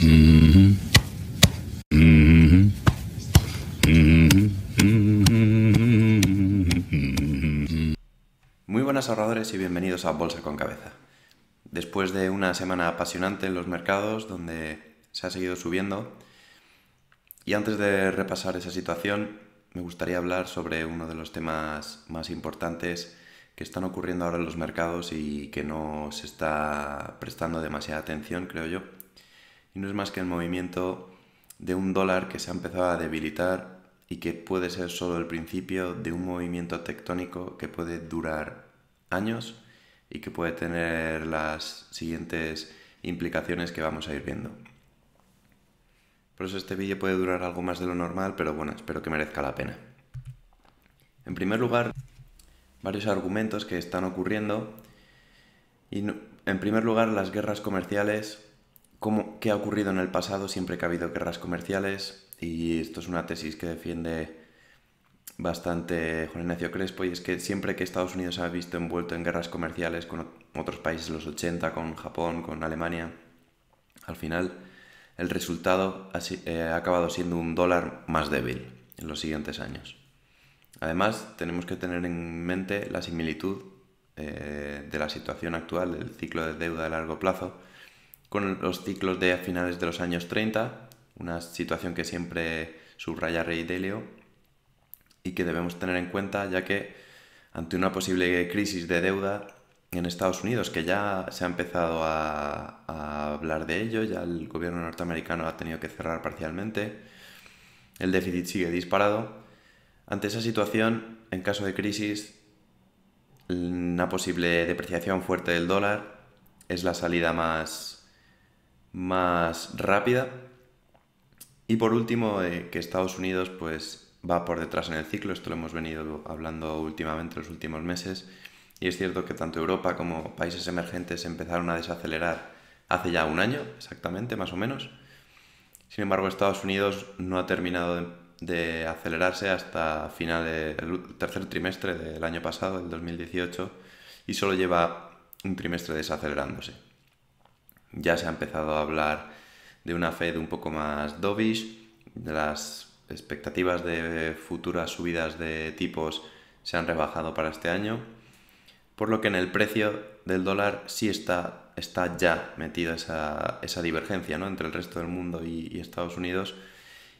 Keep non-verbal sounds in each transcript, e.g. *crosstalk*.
Muy buenas ahorradores y bienvenidos a Bolsa con Cabeza. Después de una semana apasionante en los mercados donde se ha seguido subiendo y antes de repasar esa situación me gustaría hablar sobre uno de los temas más importantes que están ocurriendo ahora en los mercados y que no se está prestando demasiada atención, creo yo y no es más que el movimiento de un dólar que se ha empezado a debilitar y que puede ser solo el principio de un movimiento tectónico que puede durar años y que puede tener las siguientes implicaciones que vamos a ir viendo. Por eso este vídeo puede durar algo más de lo normal, pero bueno, espero que merezca la pena. En primer lugar, varios argumentos que están ocurriendo. Y en primer lugar, las guerras comerciales qué ha ocurrido en el pasado siempre que ha habido guerras comerciales, y esto es una tesis que defiende bastante Juan Ignacio Crespo, y es que siempre que Estados Unidos se ha visto envuelto en guerras comerciales con otros países, los 80, con Japón, con Alemania, al final el resultado eh, ha, acabado siendo un dólar más débil en los siguientes años. Además, tenemos que tener en mente la similitud eh, de la situación actual, el ciclo de deuda a largo plazo, con los ciclos de finales de los años 30, una situación que siempre subraya Rey Delio y que debemos tener en cuenta ya que ante una posible crisis de deuda en Estados Unidos, que ya se ha empezado a, a hablar de ello, ya el gobierno norteamericano ha tenido que cerrar parcialmente, el déficit sigue disparado, ante esa situación, en caso de crisis, una posible depreciación fuerte del dólar es la salida más, más rápida. Y por último, eh, que Estados Unidos pues, va por detrás en el ciclo, esto lo hemos venido hablando últimamente los últimos meses, y es cierto que tanto Europa como países emergentes empezaron a desacelerar hace ya un año, exactamente, más o menos. Sin embargo, Estados Unidos no ha terminado de, acelerarse hasta final del tercer trimestre del año pasado, el 2018, y solo lleva un trimestre desacelerándose. Ya se ha empezado a hablar de una Fed un poco más dovish, las expectativas de futuras subidas de tipos se han rebajado para este año, por lo que en el precio del dólar sí está, está ya metida esa, divergencia ¿no? entre el resto del mundo y, Estados Unidos.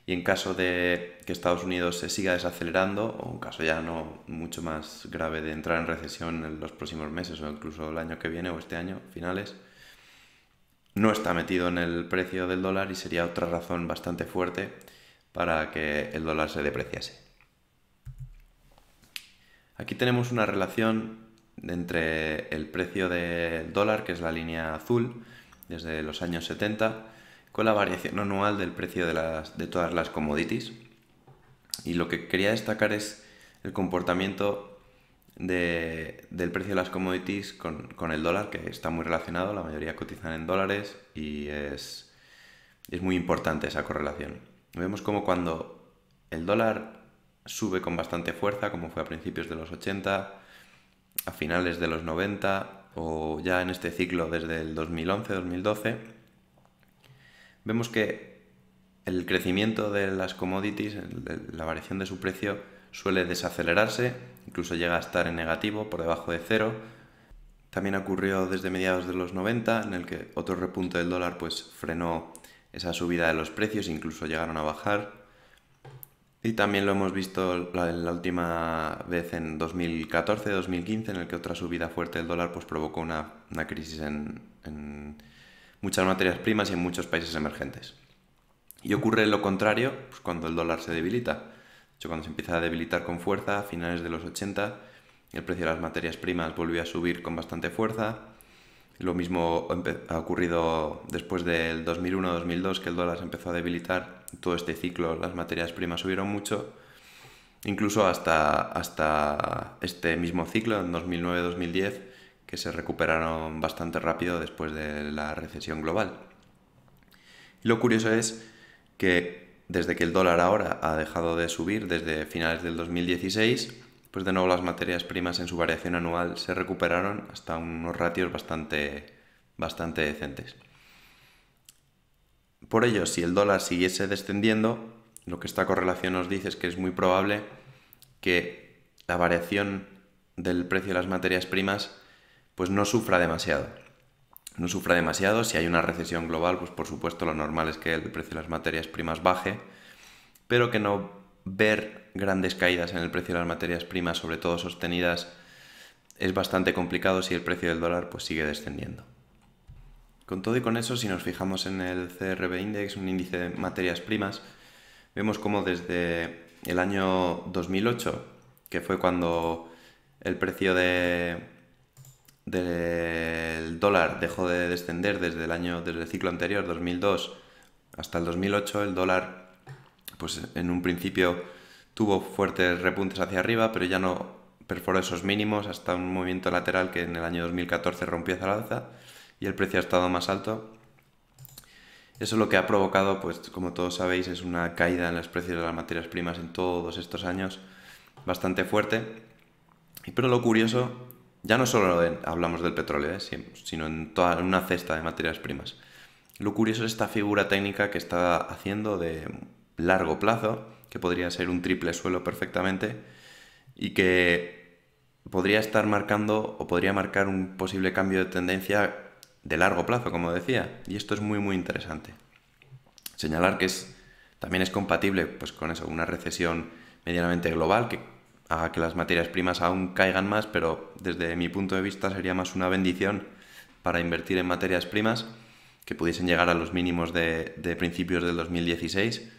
Y en caso de que Estados Unidos se siga desacelerando, o en caso ya no mucho más grave de entrar en recesión en los próximos meses o incluso el año que viene o este año, finales, no está metido en el precio del dólar y sería otra razón bastante fuerte para que el dólar se depreciase. Aquí tenemos una relación entre el precio del dólar, que es la línea azul, desde los años 70, con la variación anual del precio de, las, de todas las commodities. Y lo que quería destacar es el comportamiento de, del precio de las commodities con, el dólar, que está muy relacionado, la mayoría cotizan en dólares y es, es muy importante esa correlación. Vemos como cuando el dólar sube con bastante fuerza, como fue a principios de los 80, a finales de los 90 o ya en este ciclo desde el 2011-2012, vemos que el crecimiento de las commodities, la variación de su precio, suele desacelerarse, incluso llega a estar en negativo, por debajo de cero. También ocurrió desde mediados de los 90, en el que otro repunte del dólar pues frenó esa subida de los precios, incluso llegaron a bajar. Y también lo hemos visto la, la última vez en 2014-2015, en el que otra subida fuerte del dólar pues, provocó una, crisis en, muchas materias primas y en muchos países emergentes. Y ocurre lo contrario pues, cuando el dólar se debilita cuando se empieza a debilitar con fuerza, a finales de los 80, el precio de las materias primas volvió a subir con bastante fuerza. Lo mismo ha ocurrido después del 2001-2002, que el dólar se empezó a debilitar. Todo este ciclo las materias primas subieron mucho. Incluso hasta, hasta este mismo ciclo, en 2009-2010, que se recuperaron bastante rápido después de la recesión global. lo curioso es que desde que el dólar ahora ha dejado de subir desde finales del 2016, pues de nuevo las materias primas en su variación anual se recuperaron hasta unos ratios bastante, bastante decentes. Por ello, si el dólar siguiese descendiendo, lo que esta correlación nos dice es que es muy probable que la variación del precio de las materias primas pues no sufra demasiado no sufra demasiado. Si hay una recesión global, pues por supuesto lo normal es que el precio de las materias primas baje, pero que no ver grandes caídas en el precio de las materias primas, sobre todo sostenidas, es bastante complicado si el precio del dólar pues sigue descendiendo. Con todo y con eso, si nos fijamos en el CRB Index, un índice de materias primas, vemos como desde el año 2008, que fue cuando el precio de, del dólar dejó de descender desde el año desde el ciclo anterior 2002 hasta el 2008 el dólar pues en un principio tuvo fuertes repuntes hacia arriba pero ya no perforó esos mínimos hasta un movimiento lateral que en el año 2014 rompió esa alza y el precio ha estado más alto eso lo que ha provocado pues como todos sabéis es una caída en los precios de las materias primas en todos estos años bastante fuerte pero lo curioso ya no solo hablamos del petróleo, ¿eh? sino en, toda, una cesta de materias primas. Lo curioso es esta figura técnica que está haciendo de largo plazo, que podría ser un triple suelo perfectamente, y que podría estar marcando o podría marcar un posible cambio de tendencia de largo plazo, como decía. Y esto es muy, muy interesante. Señalar que es, también es compatible pues, con eso, una recesión medianamente global que a que las materias primas aún caigan más, pero desde mi punto de vista sería más una bendición para invertir en materias primas que pudiesen llegar a los mínimos de, principios del 2016.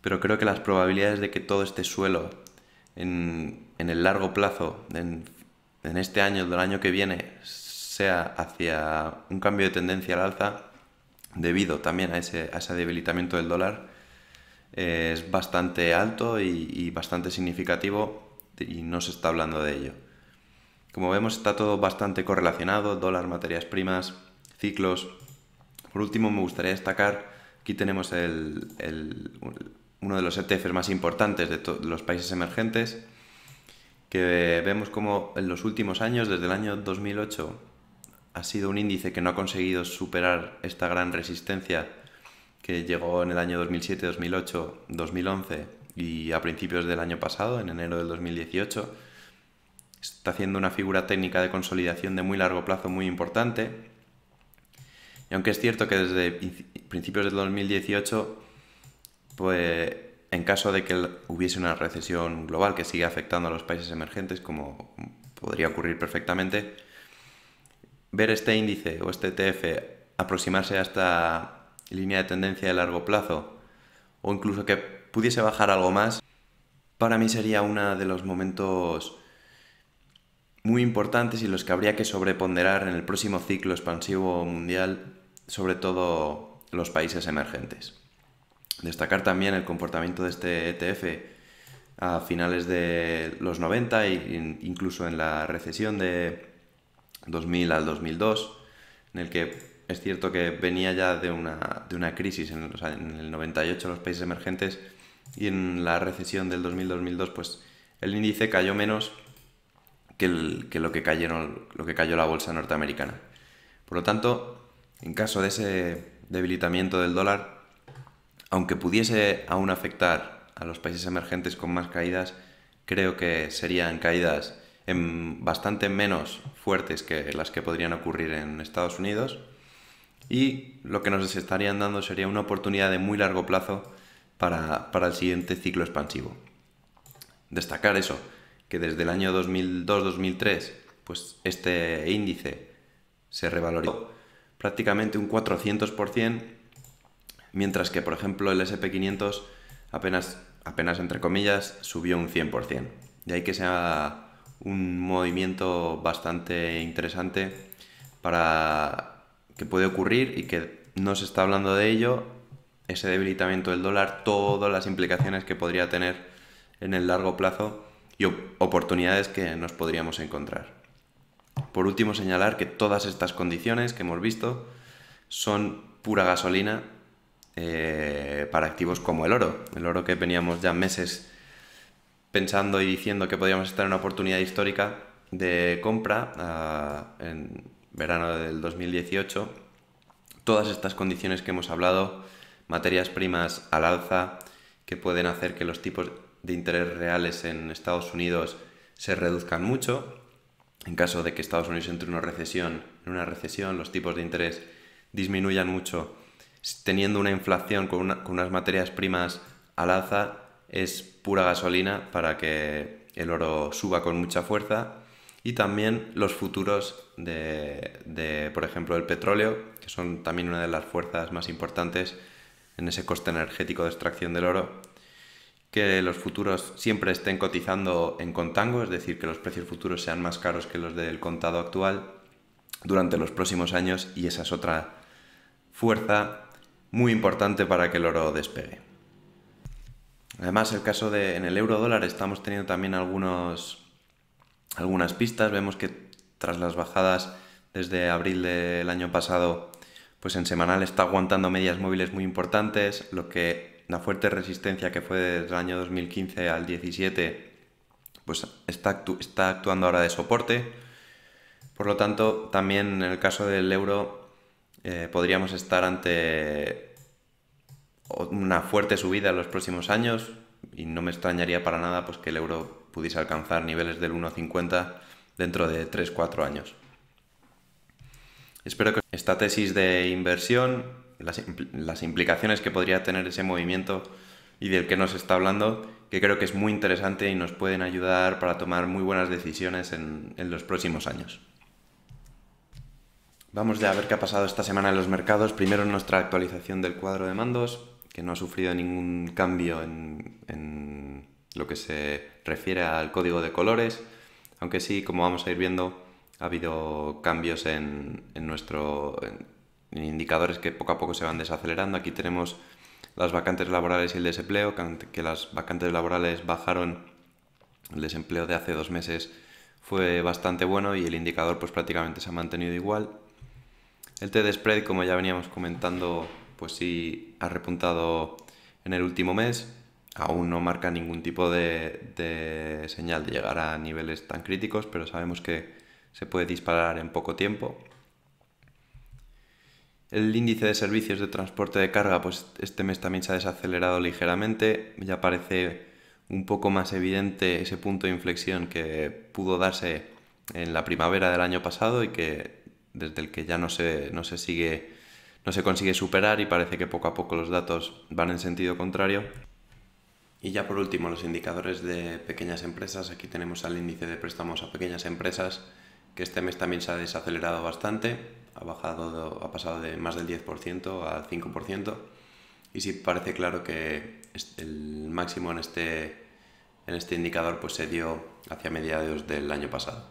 Pero creo que las probabilidades de que todo este suelo en, el largo plazo, en, este año, del año que viene, sea hacia un cambio de tendencia al alza, debido también a ese, a ese debilitamiento del dólar, eh, es bastante alto y, bastante significativo y no se está hablando de ello. Como vemos está todo bastante correlacionado, dólar, materias primas, ciclos. Por último me gustaría destacar, aquí tenemos uno de los ETFs más importantes de, los países emergentes, que vemos como en los últimos años, desde el año 2008, ha sido un índice que no ha conseguido superar esta gran resistencia que llegó en el año 2007, 2008, 2011 y a principios del año pasado, en enero del 2018, está haciendo una figura técnica de consolidación de muy largo plazo muy importante. Y aunque es cierto que desde principios del 2018, pues en caso de que hubiese una recesión global que siga afectando a los países emergentes, como podría ocurrir perfectamente, ver este índice o este TF aproximarse hasta línea de tendencia de largo plazo, o incluso que pudiese bajar algo más, para mí sería uno de los momentos muy importantes y los que habría que sobreponderar en el próximo ciclo expansivo mundial, sobre todo los países emergentes. Destacar también el comportamiento de este ETF a finales de los 90 e incluso en la recesión de 2000 al 2002, en el que es cierto que venía ya de una, crisis en, el sea, en, el los países emergentes y en la recesión del 2000-2002 pues el índice cayó menos que, lo, que cayeron, lo que cayó la bolsa norteamericana. Por lo tanto, en caso de ese debilitamiento del dólar, aunque pudiese aún afectar a los países emergentes con más caídas, creo que serían caídas bastante menos fuertes que las que podrían ocurrir en Estados Unidos y lo que nos estarían dando sería una oportunidad de muy largo plazo para, el siguiente ciclo expansivo. Destacar eso, que desde el año 2002-2003, pues este índice se revalorizó prácticamente un 400%, mientras que por ejemplo el SP500 apenas, apenas entre comillas subió un 100%. De ahí que sea un movimiento bastante interesante para que puede ocurrir y que no se está hablando de ello, ese debilitamiento del dólar, todas las implicaciones que podría tener en el largo plazo y oportunidades que nos podríamos encontrar. Por último, señalar que todas estas condiciones que hemos visto son pura gasolina eh, para activos como el oro. El oro que veníamos ya meses pensando y diciendo que podíamos estar en una oportunidad histórica de compra ah, en, verano del 2018, todas estas condiciones que hemos hablado, materias primas al alza, que pueden hacer que los tipos de interés reales en Estados Unidos se reduzcan mucho. En caso de que Estados Unidos entre en una recesión, en una recesión los tipos de interés disminuyan mucho, teniendo una inflación con, con unas materias primas al alza, es pura gasolina para que el oro suba con mucha fuerza y también los futuros de, por ejemplo, el petróleo, que son también una de las fuerzas más importantes en ese coste energético de extracción del oro, que los futuros siempre estén cotizando en contango, es decir, que los precios futuros sean más caros que los del contado actual durante los próximos años y esa es otra fuerza muy importante para que el oro despegue. Además, el caso de en el euro dólar estamos teniendo también algunos, algunas pistas, vemos que tras las bajadas desde abril del año pasado, pues en semanal está aguantando medias móviles muy importantes, lo que la fuerte resistencia que fue desde el año 2015 al 17, pues está, está actuando ahora de soporte. Por lo tanto, también en el caso del euro eh, podríamos estar ante una fuerte subida en los próximos años y no me extrañaría para nada pues, que el euro pudiese alcanzar niveles del 1,50 dentro de 3-4 años. Espero que esta tesis de inversión, las, implicaciones que podría tener ese movimiento y del que nos está hablando, que creo que es muy interesante y nos pueden ayudar para tomar muy buenas decisiones en, los próximos años. Vamos ya a ver qué ha pasado esta semana en los mercados. Primero nuestra actualización del cuadro de mandos, que no ha sufrido ningún cambio en, en lo que se refiere al código de colores. Aunque sí, como vamos a ir viendo, ha habido cambios en, nuestro indicadores que poco a poco se van desacelerando. Aquí tenemos las vacantes laborales y el desempleo, que las vacantes laborales bajaron, el desempleo de hace dos meses fue bastante bueno y el indicador pues prácticamente se ha mantenido igual. El TD Spread, como ya veníamos comentando, pues sí ha repuntado en el último mes, aún no marca ningún tipo de, señal de llegar a niveles tan críticos, pero sabemos que se puede disparar en poco tiempo. El índice de servicios de transporte de carga, pues este mes también se ha desacelerado ligeramente, ya parece un poco más evidente ese punto de inflexión que pudo darse en la primavera del año pasado y que desde el que ya no no sigue no se consigue superar y parece que poco a poco los datos van en sentido contrario. Y ya por último, los indicadores de pequeñas empresas. Aquí tenemos al índice de préstamos a pequeñas empresas, que este mes también se ha desacelerado bastante, ha, bajado, ha pasado de más del 10% al 5%. Y sí parece claro que el máximo en este, en este indicador pues, se dio hacia mediados del año pasado.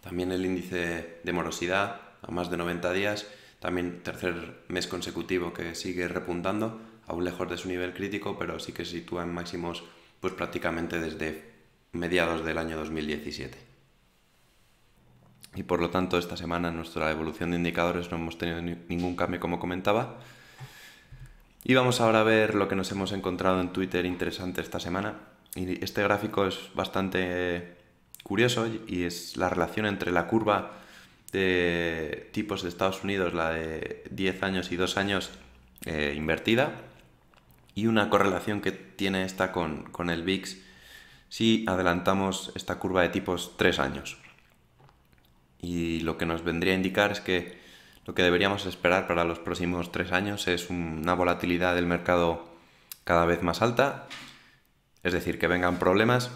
También el índice de morosidad a más de 90 días, también tercer mes consecutivo que sigue repuntando, aún lejos de su nivel crítico, pero sí que se sitúa en máximos pues prácticamente desde mediados del año 2017. Y por lo tanto, esta semana en nuestra evolución de indicadores no hemos tenido ningún cambio como comentaba. Y vamos ahora a ver lo que nos hemos encontrado en Twitter interesante esta semana. Y este gráfico es bastante curioso y es la relación entre la curva de tipos de Estados Unidos, la de 10 años y 2 años eh, invertida, y una correlación que tiene esta con, el VIX si adelantamos esta curva de tipos 3 años. Y lo que nos vendría a indicar es que lo que deberíamos esperar para los próximos 3 años es una volatilidad del mercado cada vez más alta, es decir, que vengan problemas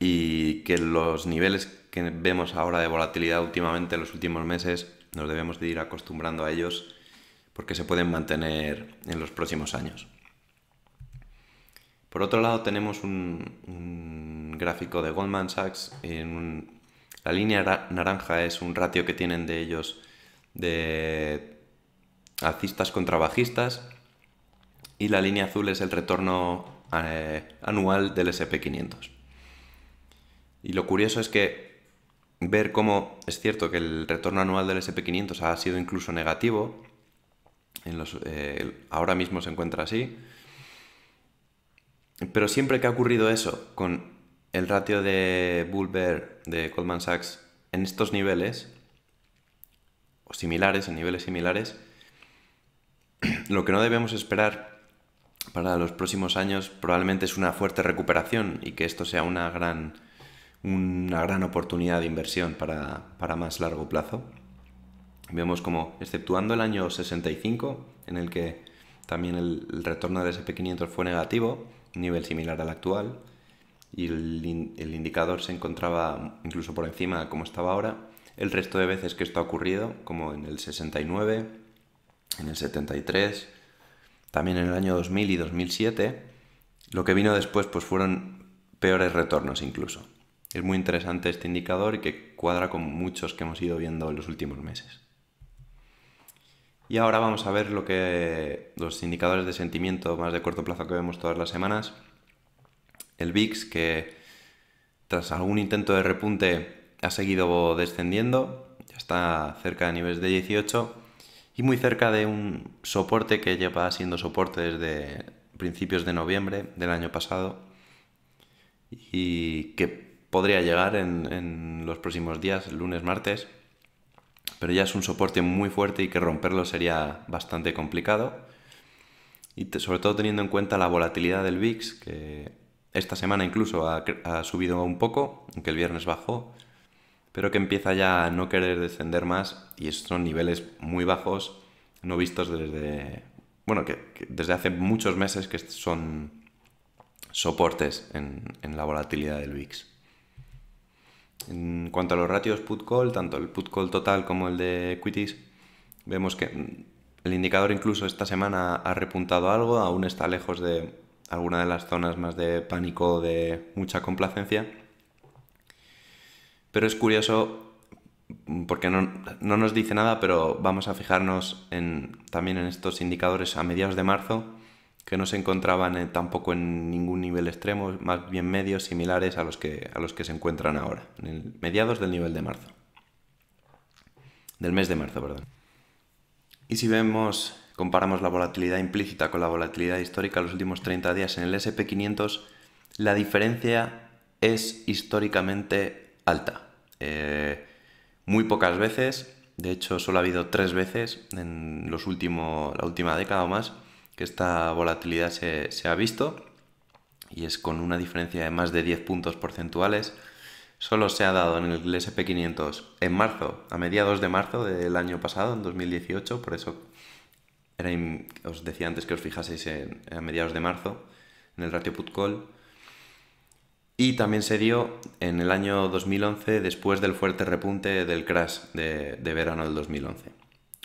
y que los niveles que vemos ahora de volatilidad últimamente los últimos meses nos debemos de ir acostumbrando a ellos porque se pueden mantener en los próximos años. Por otro lado, tenemos un, gráfico de Goldman Sachs. En la línea naranja es un ratio que tienen de ellos de alcistas contra bajistas y la línea azul es el retorno eh, anual del SP500. Y lo curioso es que ver cómo es cierto que el retorno anual del SP500 ha sido incluso negativo, los, eh, ahora mismo se encuentra así. Pero siempre que ha ocurrido eso, con el ratio de Bull de Goldman Sachs en estos niveles, o similares, en niveles similares, *clears throat* lo que no debemos esperar para los próximos años probablemente es una fuerte recuperación y que esto sea una gran, una gran oportunidad de inversión para más largo plazo vemos como, exceptuando el año 65, en el que también el, retorno del SP500 fue negativo, nivel similar al actual, y el, indicador se encontraba incluso por encima como estaba ahora, el resto de veces que esto ha ocurrido, como en el 69, en el 73, también en el año 2000 y 2007, lo que vino después pues fueron peores retornos incluso. Es muy interesante este indicador y que cuadra con muchos que hemos ido viendo en los últimos meses. Y ahora vamos a ver lo que los indicadores de sentimiento más de corto plazo que vemos todas las semanas. El VIX que tras algún intento de repunte ha seguido descendiendo, ya está cerca de niveles de 18 y muy cerca de un soporte que lleva siendo soporte desde principios de noviembre del año pasado y que podría llegar en los próximos días, lunes, martes pero ya es un soporte muy fuerte y que romperlo sería bastante complicado. Y sobre todo teniendo en cuenta la volatilidad del VIX, que esta semana incluso ha, subido un poco, aunque el viernes bajó, pero que empieza ya a no querer descender más y son niveles muy bajos, no vistos desde, bueno, que, desde hace muchos meses que son soportes en, en la volatilidad del VIX. En cuanto a los ratios put-call, tanto el put-call total como el de equities, vemos que mm, el indicador incluso esta semana ha repuntado algo, aún está lejos de alguna de las zonas más de pánico, o de mucha complacencia. Pero es curioso mm, porque no, nos dice nada, pero vamos a fijarnos también en estos indicadores a mediados de marzo que no se encontraban tampoco en ningún nivel extremo, más bien medios similares a los que, a los que se encuentran ahora, en mediados del nivel de marzo. Del mes de marzo, perdón. Y si vemos, comparamos la volatilidad implícita con la volatilidad histórica en los últimos 30 días en el SP500, la diferencia es históricamente alta. Eh, muy pocas veces, de hecho solo ha habido tres veces en los últimos, la última década o más, que esta volatilidad se, ha visto y es con una diferencia de más de 10 puntos porcentuales. Solo se ha dado en el SP500 en marzo, a mediados de marzo del año pasado, en 2018, por eso os decía antes que os fijaseis en, a mediados de marzo, en el ratio put call. Y también se dio en el año 2011, después del fuerte repunte del crash de, de verano del 2011.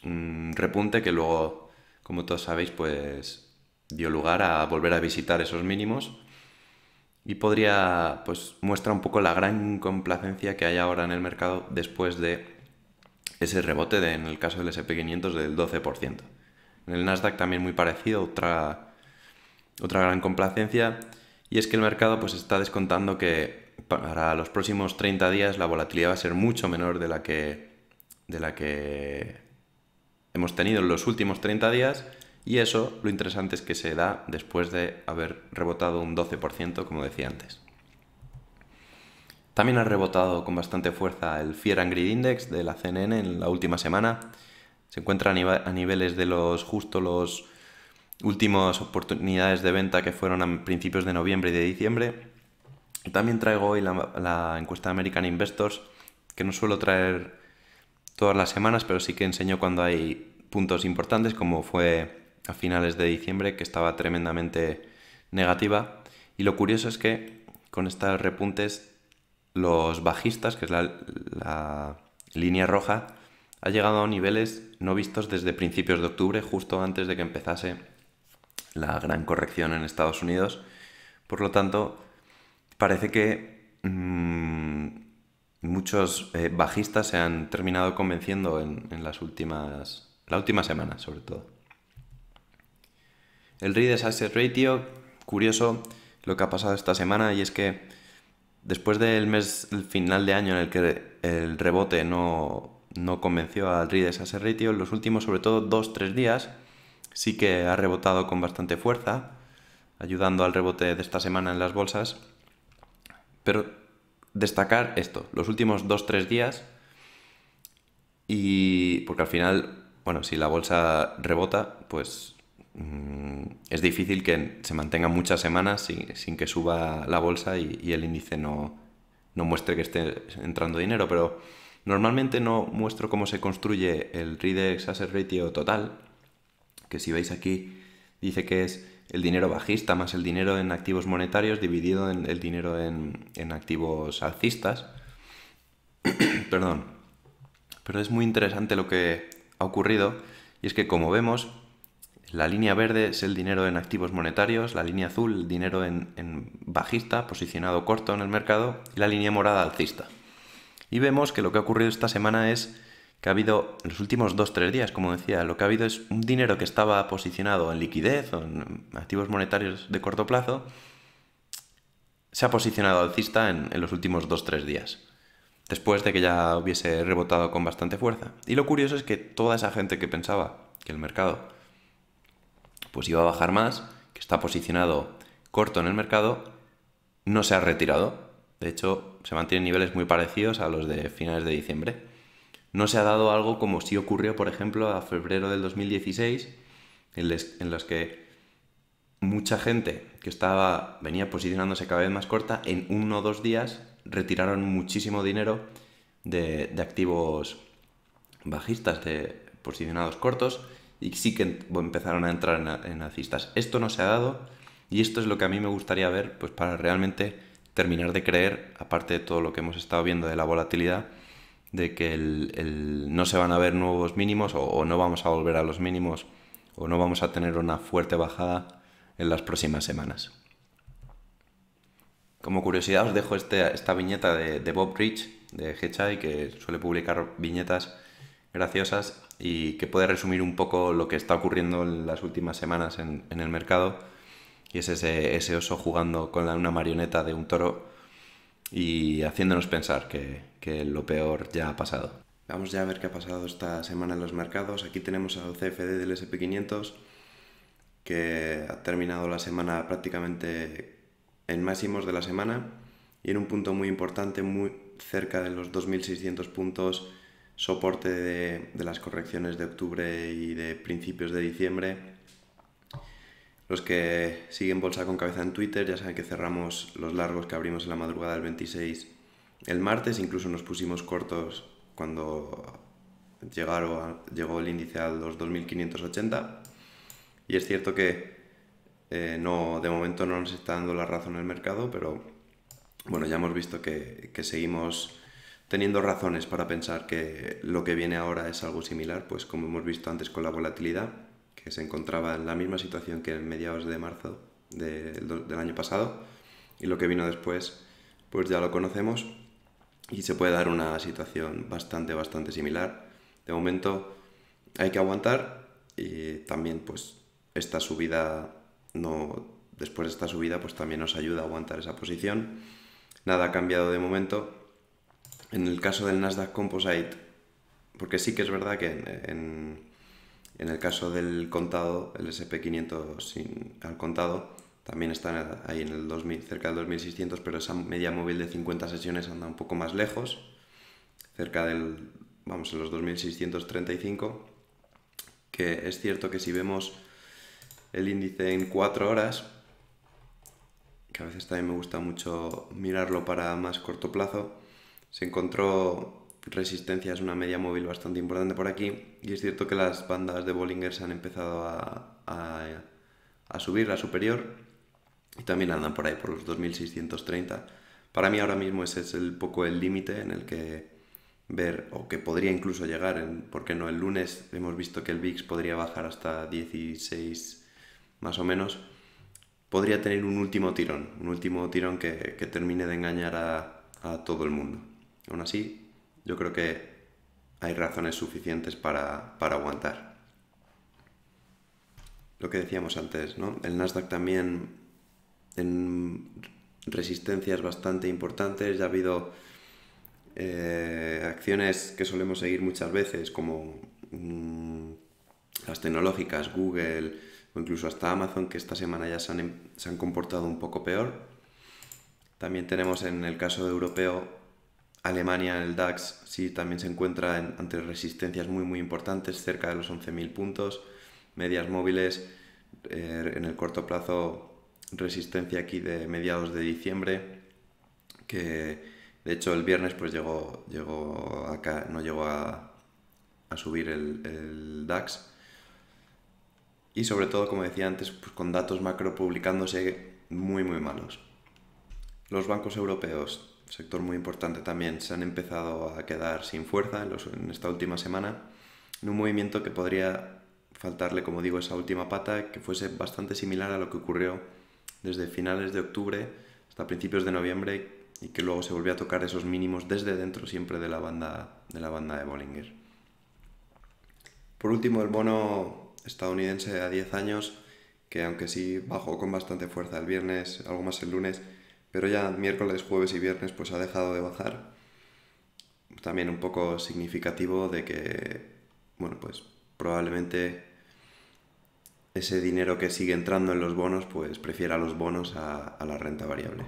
Un repunte que luego como todos sabéis, pues dio lugar a volver a visitar esos mínimos y podría, pues muestra un poco la gran complacencia que hay ahora en el mercado después de ese rebote de, en el caso del SP500 del 12%. En el Nasdaq también muy parecido, otra, otra gran complacencia y es que el mercado pues está descontando que para los próximos 30 días la volatilidad va a ser mucho menor de la que, de la que hemos tenido en los últimos 30 días y eso lo interesante es que se da después de haber rebotado un 12%, como decía antes. También ha rebotado con bastante fuerza el Fear and Greed Index de la CNN en la última semana. Se encuentra a, niveles de los justo los últimas oportunidades de venta que fueron a principios de noviembre y de diciembre. también traigo hoy la, la encuesta de American Investors, que no suelo traer todas las semanas, pero sí que enseño cuando hay puntos importantes, como fue a finales de diciembre, que estaba tremendamente negativa. Y lo curioso es que con estas repuntes, los bajistas, que es la, línea roja, ha llegado a niveles no vistos desde principios de octubre, justo antes de que empezase la gran corrección en Estados Unidos. Por lo tanto, parece que mm, muchos eh, bajistas se han terminado convenciendo en, las últimas. la última semana, sobre todo. El Reader's Asset Ratio, curioso lo que ha pasado esta semana, y es que después del mes, el final de año en el que el rebote no, convenció al Reader's Asset Ratio, los últimos, sobre todo, dos, tres días, sí que ha rebotado con bastante fuerza, ayudando al rebote de esta semana en las bolsas. Pero destacar esto, los últimos 2-3 días. Y porque al final, bueno, si la bolsa rebota, pues mm, es difícil que se mantenga muchas semanas sin, que suba la bolsa y, el índice no, no muestre que esté entrando dinero, pero normalmente no muestro cómo se construye el RIDEX Asset Ratio total, que si veis aquí dice que es el dinero bajista más el dinero en activos monetarios dividido en el dinero en, activos alcistas. *clears throat* Perdón. Pero es muy interesante lo que ha ocurrido y es que como vemos, la línea verde es el dinero en activos monetarios, la línea azul el dinero en, en bajista, posicionado corto en el mercado, y la línea morada alcista. Y vemos que lo que ha ocurrido esta semana es que ha habido en los últimos 2-3 días, como decía, lo que ha habido es un dinero que estaba posicionado en liquidez o en activos monetarios de corto plazo, se ha posicionado alcista en, los últimos 2-3 días, después de que ya hubiese rebotado con bastante fuerza. Y lo curioso es que toda esa gente que pensaba que el mercado pues iba a bajar más, que está posicionado corto en el mercado, no se ha retirado. De hecho, se mantienen niveles muy parecidos a los de finales de diciembre no se ha dado algo como sí ocurrió, por ejemplo, a febrero del 2016, en, los que mucha gente que estaba, venía posicionándose cada vez más corta, en uno o dos días retiraron muchísimo dinero de, activos bajistas, de posicionados cortos, y sí que empezaron a entrar en, en alcistas. Esto no se ha dado y esto es lo que a mí me gustaría ver pues para realmente terminar de creer, aparte de todo lo que hemos estado viendo de la volatilidad, de que el, no se van a ver nuevos mínimos o, no vamos a volver a los mínimos o no vamos a tener una fuerte bajada en las próximas semanas. Como curiosidad os dejo este, esta viñeta de, Bob Rich, de Hechai, que suele publicar viñetas graciosas y que puede resumir un poco lo que está ocurriendo en las últimas semanas en, el mercado. Y es ese, ese oso jugando con una marioneta de un toro y haciéndonos pensar que, lo peor ya ha pasado. Vamos ya a ver qué ha pasado esta semana en los mercados. Aquí tenemos al CFD del SP500 que ha terminado la semana prácticamente en máximos de la semana y en un punto muy importante, muy cerca de los 2.600 puntos, soporte de, de las correcciones de octubre y de principios de diciembre los que siguen Bolsa con Cabeza en Twitter ya saben que cerramos los largos que abrimos en la madrugada del 26 el martes, incluso nos pusimos cortos cuando llegaron, llegó el índice a los 2.580 y es cierto que eh, no, de momento no nos está dando la razón el mercado, pero bueno, ya hemos visto que, que seguimos teniendo razones para pensar que lo que viene ahora es algo similar, pues como hemos visto antes con la volatilidad que se encontraba en la misma situación que en mediados de marzo del, año pasado y lo que vino después pues ya lo conocemos y se puede dar una situación bastante bastante similar de momento hay que aguantar y también pues esta subida no después de esta subida pues también nos ayuda a aguantar esa posición nada ha cambiado de momento en el caso del Nasdaq Composite porque sí que es verdad que en en el caso del contado, el SP500 sin, al contado, también está ahí en el 2000, cerca del 2600, pero esa media móvil de 50 sesiones anda un poco más lejos, cerca del, vamos, en los 2635, que es cierto que si vemos el índice en 4 horas, que a veces también me gusta mucho mirarlo para más corto plazo, se encontró resistencia es una media móvil bastante importante por aquí y es cierto que las bandas de Bollinger se han empezado a, subir, la superior y también andan por ahí por los 2630. Para mí ahora mismo ese es el poco el límite en el que ver o que podría incluso llegar, en, ¿por no? El lunes hemos visto que el VIX podría bajar hasta 16 más o menos. Podría tener un último tirón, un último tirón que, termine de engañar a, a todo el mundo. Aún así, yo creo que hay razones suficientes para, aguantar. Lo que decíamos antes, ¿no? El Nasdaq también en resistencias bastante importantes, ya ha habido eh, acciones que solemos seguir muchas veces, como mm, las tecnológicas, Google o incluso hasta Amazon, que esta semana ya se han, em, se han comportado un poco peor. También tenemos en el caso europeo Alemania en el DAX sí también se encuentra ante resistencias muy muy importantes, cerca de los 11.000 puntos. Medias móviles eh, en el corto plazo resistencia aquí de mediados de diciembre que de hecho el viernes pues llegó, llegó acá, no llegó a, subir el, DAX y sobre todo como decía antes pues, con datos macro publicándose muy muy malos. Los bancos europeos sector muy importante también, se han empezado a quedar sin fuerza en, esta última semana, en un movimiento que podría faltarle, como digo, esa última pata, que fuese bastante similar a lo que ocurrió desde finales de octubre hasta principios de noviembre y que luego se volvió a tocar esos mínimos desde dentro siempre de la banda de, la banda de Bollinger. Por último, el bono estadounidense a 10 años, que aunque sí bajó con bastante fuerza el viernes, algo más el lunes, pero ya miércoles, jueves y viernes pues ha dejado de bajar. También un poco significativo de que, bueno, pues probablemente ese dinero que sigue entrando en los bonos, pues prefiera los bonos a, la renta variable.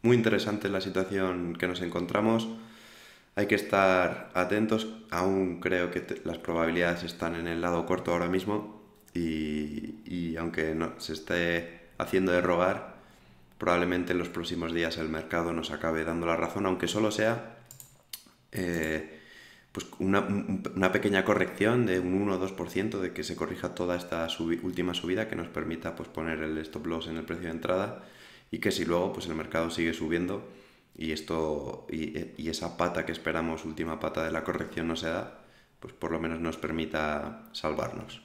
Muy interesante la situación que nos encontramos. Hay que estar atentos. Aún creo que las probabilidades están en el lado corto ahora mismo. Y, y aunque no, se esté haciendo de rogar, probablemente en los próximos días el mercado nos acabe dando la razón, aunque solo sea eh, pues una, pequeña corrección de un 1 o 2% de que se corrija toda esta última subida que nos permita pues, poner el stop loss en el precio de entrada y que si luego pues, el mercado sigue subiendo y, esto, y, esa pata que esperamos, última pata de la corrección no se da, pues por lo menos nos permita salvarnos.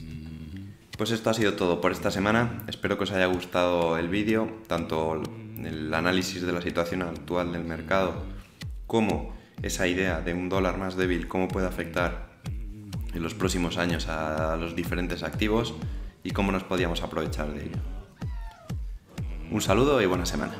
Mm-hmm. Pues esto ha sido todo por esta semana. Espero que os haya gustado el vídeo, tanto el análisis de la situación actual del mercado como esa idea de un dólar más débil, cómo puede afectar en los próximos años a los diferentes activos y cómo nos podíamos aprovechar de ello. Un saludo y buena semana.